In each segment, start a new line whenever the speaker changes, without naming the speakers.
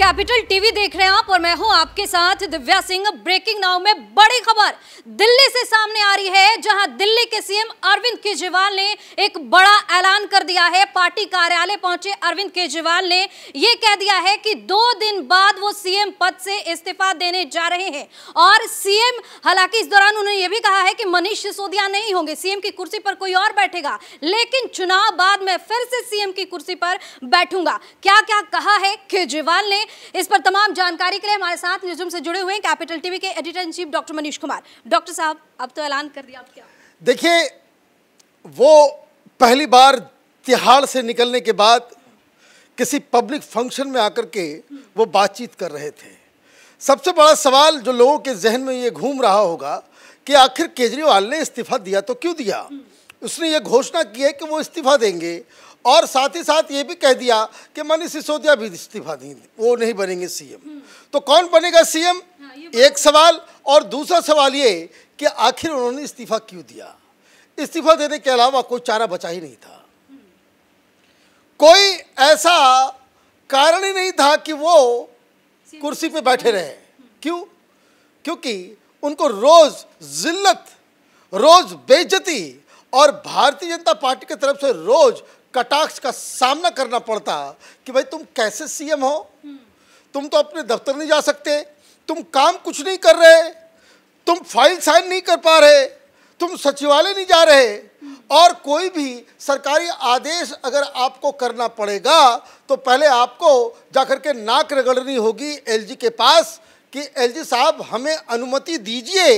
Capital TV देख रहे हैं आप और मैं हूं आपके साथ दिव्या सिंह ब्रेकिंग नाउ में बड़ी खबर दिल्ली से सामने आ रही है जहां दिल्ली के सीएम अरविंद केजरीवाल ने एक बड़ा ऐलान कर दिया है पार्टी कार्यालय पहुंचे अरविंद केजरीवाल ने यह कह दिया है कि दो दिन बाद वो सीएम पद से इस्तीफा देने जा रहे हैं और सीएम हालांकि इस दौरान उन्होंने ये भी कहा है कि मनीष सिसोदिया नहीं होंगे सीएम की कुर्सी पर कोई और बैठेगा लेकिन चुनाव बाद में फिर से सीएम की कुर्सी पर बैठूंगा क्या क्या कहा है केजरीवाल ने इस पर तमाम जानकारी के लिए हमारे साथ न्यूज रूम से जुड़े हुए कैपिटल टीवी के editor in chief doctor Manish Kumar doctor साहब अब तो ऐलान कर दिया आप क्या
देखिए वो पहली बार तिहाड़ से निकलने के बाद किसी पब्लिक फंक्शन में आकर के वो बातचीत कर रहे थे सबसे बड़ा सवाल जो लोगों के जहन में ये घूम रहा होगा कि आखिर केजरीवाल ने इस्तीफा दिया तो क्यों दिया उसने ये घोषणा की है कि वो इस्तीफा देंगे और साथ ही साथ ये भी कह दिया कि मनीष सिसोदिया भी इस्तीफा देंगे वो नहीं बनेंगे सीएम तो कौन बनेगा सीएम हाँ, एक सवाल और दूसरा सवाल ये कि आखिर उन्होंने इस्तीफा क्यों दिया इस्तीफा देने के अलावा कोई चारा बचा ही नहीं था कोई ऐसा कारण ही नहीं था कि वो कुर्सी पे बैठे रहे क्यों क्योंकि उनको रोज जिल्लत रोज बेजती और भारतीय जनता पार्टी की तरफ से रोज कटाक्ष का सामना करना पड़ता कि भाई तुम कैसे सीएम हो तुम तो अपने दफ्तर नहीं जा सकते तुम काम कुछ नहीं कर रहे तुम फाइल साइन नहीं कर पा रहे तुम सचिवालय नहीं जा रहे और कोई भी सरकारी आदेश अगर आपको करना पड़ेगा तो पहले आपको जाकर के नाक रगड़नी होगी एलजी के पास कि एलजी साहब हमें अनुमति दीजिए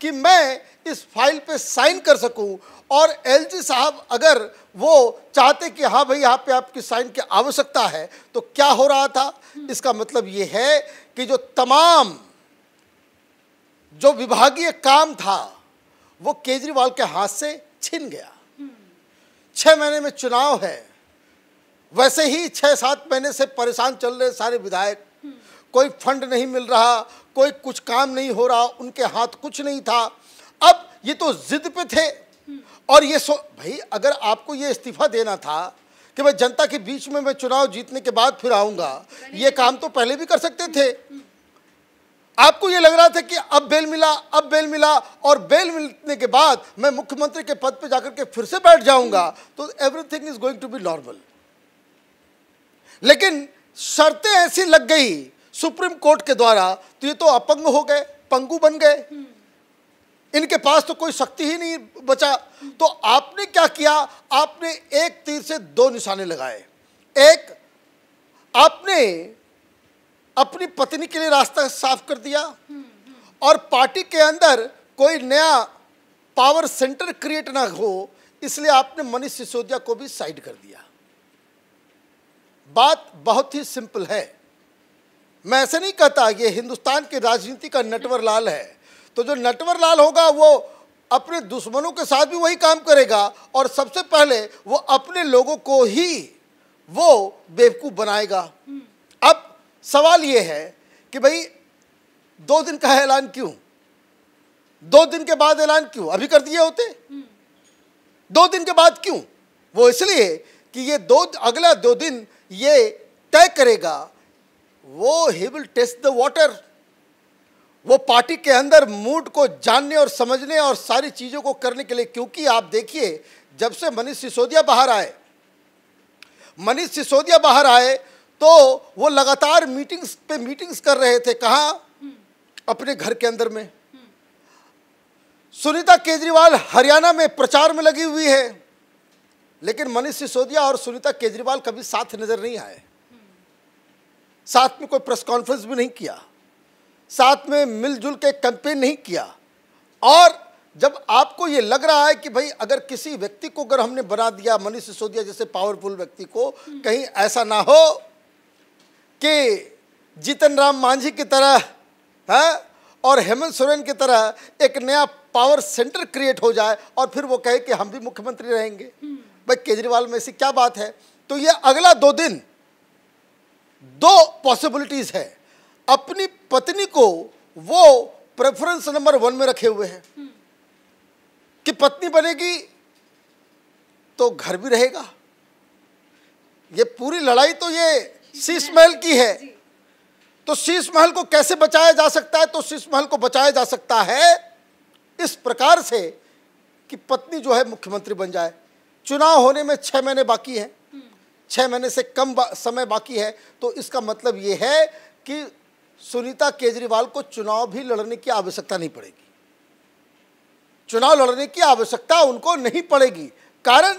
कि मैं इस फाइल पे साइन कर सकूं और एलजी साहब अगर वो चाहते कि हाँ भाई यहाँ पे आपकी साइन की आवश्यकता है तो क्या हो रहा था इसका मतलब ये है कि जो तमाम जो विभागीय काम था वो केजरीवाल के हाथ से छिन गया छः महीने में चुनाव है वैसे ही छः सात महीने से परेशान चल रहे सारे विधायक कोई फंड नहीं मिल रहा कोई कुछ काम नहीं हो रहा उनके हाथ कुछ नहीं था अब ये तो जिद पे थे और ये सो भाई अगर आपको ये इस्तीफा देना था कि मैं जनता के बीच में मैं चुनाव जीतने के बाद फिर आऊंगा ये काम तो पहले भी कर सकते थे आपको ये लग रहा था कि अब बेल मिला अब बेल मिला और बेल मिलने के बाद मैं मुख्यमंत्री के पद पर जाकर के फिर से बैठ जाऊंगा तो everything is going to be normal लेकिन शर्तें ऐसी लग गई सुप्रीम कोर्ट के द्वारा तो ये तो अपंग हो गए पंगू बन गए इनके पास तो कोई शक्ति ही नहीं बचा तो आपने क्या किया आपने एक तीर से दो निशाने लगाए एक आपने अपनी पत्नी के लिए रास्ता साफ कर दिया और पार्टी के अंदर कोई नया पावर सेंटर क्रिएट ना हो इसलिए आपने मनीष सिसोदिया को भी साइड कर दिया बात बहुत ही सिंपल है मैं ऐसे नहीं कहता ये हिंदुस्तान के राजनीति का नटवर लाल है तो जो नटवर लाल होगा वो अपने दुश्मनों के साथ भी वही काम करेगा और सबसे पहले वो अपने लोगों को ही वो बेवकूफ़ बनाएगा अब सवाल ये है कि भाई दो दिन का ऐलान क्यों दो दिन के बाद ऐलान क्यों अभी कर दिए होते दो दिन के बाद क्यों वो इसलिए कि ये दो अगला दो दिन ये तय करेगा वो he will test the water वो पार्टी के अंदर मूड को जानने और समझने और सारी चीज़ों को करने के लिए क्योंकि आप देखिए जब से मनीष सिसोदिया बाहर आए मनीष सिसोदिया बाहर आए तो वो लगातार मीटिंग्स पे मीटिंग्स कर रहे थे कहा हम्म। अपने घर के अंदर में सुनीता केजरीवाल हरियाणा में प्रचार में लगी हुई है लेकिन मनीष सिसोदिया और सुनीता केजरीवाल कभी साथ नजर नहीं आए हम्म। साथ में कोई प्रेस कॉन्फ्रेंस भी नहीं किया साथ में मिलजुल के कैंपेन नहीं किया और जब आपको ये लग रहा है कि भाई अगर किसी व्यक्ति को अगर हमने बना दिया मनीष सिसोदिया जैसे पावरफुल व्यक्ति को हम्म। कहीं ऐसा ना हो कि जीतन राम मांझी की तरह है हाँ, और हेमंत सोरेन की तरह एक नया पावर सेंटर क्रिएट हो जाए और फिर वो कहे कि हम भी मुख्यमंत्री रहेंगे हम्म। भाई केजरीवाल में ऐसी क्या बात है तो ये अगला दो दिन दो पॉसिबिलिटीज़ है अपनी पत्नी को वो प्रेफरेंस नंबर वन में रखे हुए हैं हम्म। कि पत्नी बनेगी तो घर भी रहेगा ये पूरी लड़ाई तो ये शीश महल की है तो शीश महल को कैसे बचाया जा सकता है तो शीश महल को बचाया जा सकता है इस प्रकार से कि पत्नी जो है मुख्यमंत्री बन जाए चुनाव होने में छह महीने बाकी हैं हम्म। छह महीने से कम बा, समय बाकी है तो इसका मतलब ये है कि सुनीता केजरीवाल को चुनाव भी लड़ने की आवश्यकता नहीं पड़ेगी चुनाव लड़ने की आवश्यकता उनको नहीं पड़ेगी कारण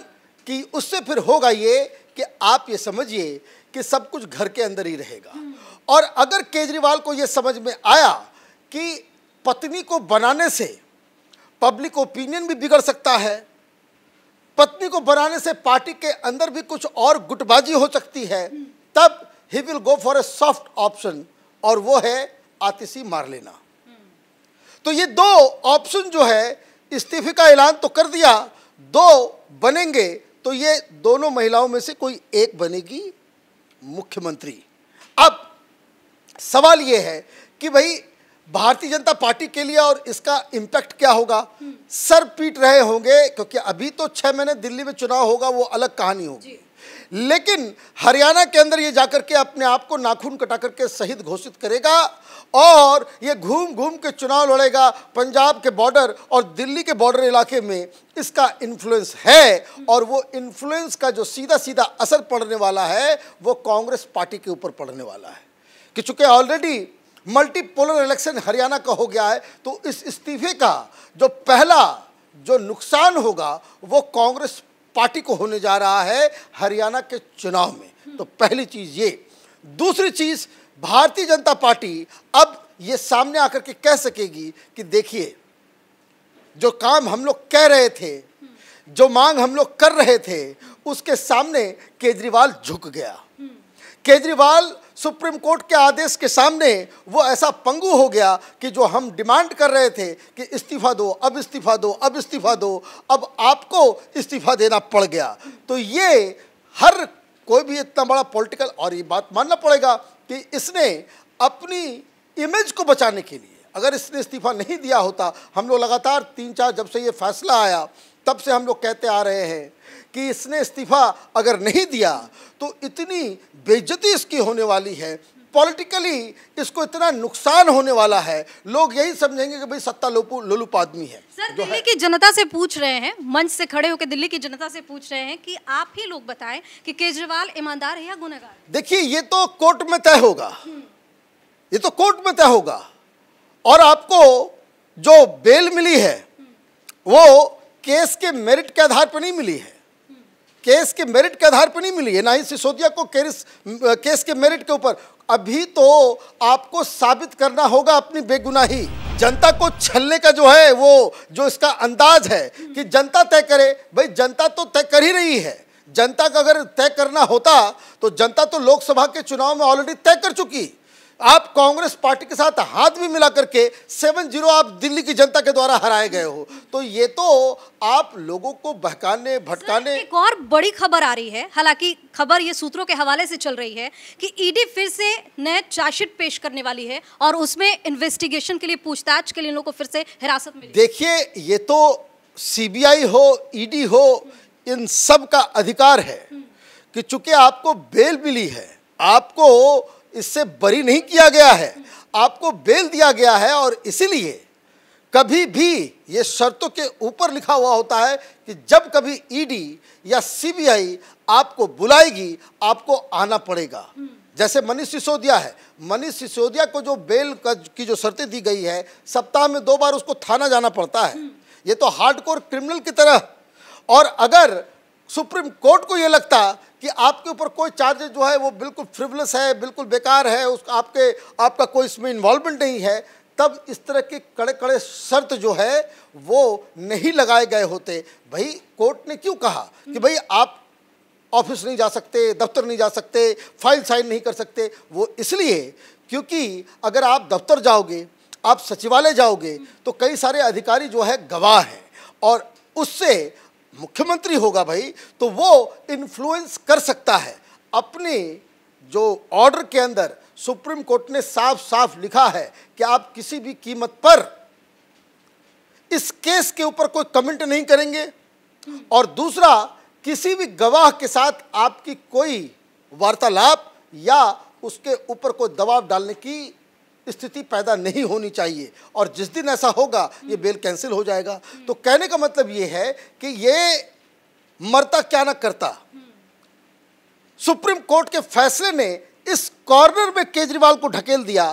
कि उससे फिर होगा ये कि आप ये समझिए कि सब कुछ घर के अंदर ही रहेगा हम्म। और अगर केजरीवाल को ये समझ में आया कि पत्नी को बनाने से पब्लिक ओपिनियन भी बिगड़ सकता है पत्नी को बनाने से पार्टी के अंदर भी कुछ और गुटबाजी हो सकती है हम्म। तब he will go for a soft option और वो है आतिशी मार लेना तो ये दो ऑप्शन जो है इस्तीफे का ऐलान तो कर दिया दो बनेंगे तो ये दोनों महिलाओं में से कोई एक बनेगी मुख्यमंत्री अब सवाल ये है कि भाई भारतीय जनता पार्टी के लिए और इसका इम्पैक्ट क्या होगा हम्म। सर पीट रहे होंगे क्योंकि अभी तो छः महीने दिल्ली में चुनाव होगा वो अलग कहानी होगी लेकिन हरियाणा के अंदर ये जाकर के अपने आप को नाखून कटा करके शहीद घोषित करेगा और ये घूम घूम के चुनाव लड़ेगा पंजाब के बॉर्डर और दिल्ली के बॉर्डर इलाके में इसका इन्फ्लुएंस है और वो इन्फ्लुएंस का जो सीधा सीधा असर पड़ने वाला है वो कांग्रेस पार्टी के ऊपर पड़ने वाला है कि चूँकि ऑलरेडी मल्टीपोलर इलेक्शन हरियाणा का हो गया है तो इस इस्तीफे का जो पहला जो नुकसान होगा वो कांग्रेस पार्टी को होने जा रहा है हरियाणा के चुनाव में तो पहली चीज़ ये दूसरी चीज़ भारतीय जनता पार्टी अब ये सामने आकर के कह सकेगी कि देखिए जो काम हम लोग कह रहे थे जो मांग हम लोग कर रहे थे उसके सामने केजरीवाल झुक गया केजरीवाल सुप्रीम कोर्ट के आदेश के सामने वो ऐसा पंगु हो गया कि जो हम डिमांड कर रहे थे कि इस्तीफा दो अब इस्तीफा दो अब इस्तीफा दो अब आपको इस्तीफा देना पड़ गया तो ये हर कोई भी इतना बड़ा पॉलिटिकल और ये बात मानना पड़ेगा कि इसने अपनी इमेज को बचाने के लिए अगर इसने इस्तीफा नहीं दिया होता हम लोग लगातार तीन चार जब से ये फैसला आया तब से हम लोग कहते आ रहे हैं कि इसने इस्तीफा अगर नहीं दिया तो इतनी बेइज्जती इसकी होने वाली है पॉलिटिकली इसको इतना नुकसान होने वाला है लोग यही समझेंगे कि भाई सत्ता लोपू लोलुप आदमी है
सर दिल्ली की जनता से पूछ रहे हैं मंच से खड़े होकर दिल्ली की जनता से पूछ रहे हैं कि आप ही लोग बताएं कि केजरीवाल ईमानदार है या गुनागार
देखिए ये तो कोर्ट में तय होगा ये तो कोर्ट में तय होगा और आपको जो बेल मिली है वो केस के मेरिट के आधार पर नहीं मिली है केस के मेरिट के आधार पर नहीं मिली है ना ही सिसोदिया को केस केस के मेरिट के ऊपर अभी तो आपको साबित करना होगा अपनी बेगुनाही जनता को छलने का जो है वो जो इसका अंदाज है कि जनता तय करे भाई जनता तो तय कर ही रही है जनता का अगर तय करना होता तो जनता तो लोकसभा के चुनाव में ऑलरेडी तय कर चुकी आप कांग्रेस पार्टी के साथ हाथ भी मिला करके सेवन जीरो आप दिल्ली की जनता के द्वारा हराए गए हो तो ये तो आप लोगों को बहकाने भटकाने एक
और बड़ी खबर आ रही है हालांकि खबर ये सूत्रों के हवाले से चल रही है कि ईडी फिर से नए चार्जशीट पेश करने वाली है और उसमें इन्वेस्टिगेशन के लिए पूछताछ के लिए इन लोगों को फिर से हिरासत में
देखिए ये तो सी हो ईडी e हो इन सब का अधिकार है हम्म। कि चूंकि आपको बेल मिली है आपको इससे बरी नहीं किया गया है आपको बेल दिया गया है और इसीलिए कभी भी ये शर्तों के ऊपर लिखा हुआ होता है कि जब कभी ईडी e या सीबीआई आपको बुलाएगी आपको आना पड़ेगा जैसे मनीष सिसोदिया है मनीष सिसोदिया को जो बेल की जो शर्तें दी गई है सप्ताह में दो बार उसको थाना जाना पड़ता है ये तो हार्डकोर क्रिमिनल की तरह और अगर सुप्रीम कोर्ट को ये लगता कि आपके ऊपर कोई चार्जेस जो है वो बिल्कुल फ्रिवलस है बिल्कुल बेकार है उस आपके आपका कोई इसमें इन्वॉल्वमेंट नहीं है तब इस तरह के कड़े कड़े शर्त जो है वो नहीं लगाए गए होते भाई कोर्ट ने क्यों कहा कि भाई आप ऑफिस नहीं जा सकते दफ्तर नहीं जा सकते फाइल साइन नहीं कर सकते वो इसलिए क्योंकि अगर आप दफ्तर जाओगे आप सचिवालय जाओगे तो कई सारे अधिकारी जो है गवाह हैं और उससे मुख्यमंत्री होगा भाई तो वो इन्फ्लुएंस कर सकता है अपने जो ऑर्डर के अंदर सुप्रीम कोर्ट ने साफ साफ लिखा है कि आप किसी भी कीमत पर इस केस के ऊपर कोई कमेंट नहीं करेंगे और दूसरा किसी भी गवाह के साथ आपकी कोई वार्तालाप या उसके ऊपर कोई दबाव डालने की स्थिति पैदा नहीं होनी चाहिए और जिस दिन ऐसा होगा ये बेल कैंसिल हो जाएगा तो कहने का मतलब ये है कि ये मरता क्या ना करता सुप्रीम कोर्ट के फैसले ने इस कॉर्नर में केजरीवाल को ढकेल दिया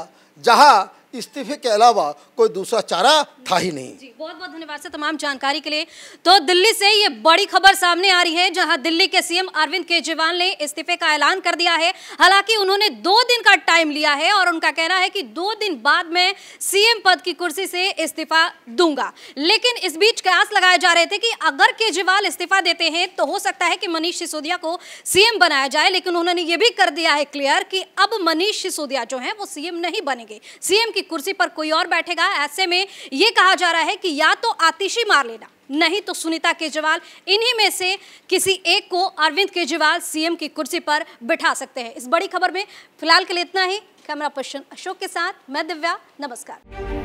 जहां इस्तीफे के अलावा कोई दूसरा चारा था ही नहीं
जी बहुत बहुत धन्यवाद सर तमाम जानकारी के लिए तो दिल्ली से ये बड़ी खबर सामने आ रही है जहां दिल्ली के सीएम अरविंद केजरीवाल ने इस्तीफे का ऐलान कर दिया है हालांकि उन्होंने दो दिन का टाइम लिया है और उनका कहना है कि दो दिन बाद में सीएम पद की कुर्सी से इस्तीफा दूंगा लेकिन इस बीच कयास लगाए जा रहे थे कि अगर केजरीवाल इस्तीफा देते हैं तो हो सकता है कि मनीष सिसोदिया को सीएम बनाया जाए लेकिन उन्होंने ये भी कर दिया है क्लियर कि अब मनीष सिसोदिया जो है वो सीएम नहीं बनेंगे सीएम की कुर्सी पर कोई और बैठेगा ऐसे में ये कहा जा रहा है कि या तो आतिशी मार लेना नहीं तो सुनीता केजरीवाल इन्हीं में से किसी एक को अरविंद केजरीवाल सीएम की कुर्सी पर बिठा सकते हैं इस बड़ी खबर में फिलहाल के लिए इतना ही कैमरा पर्सन अशोक के साथ मैं दिव्या नमस्कार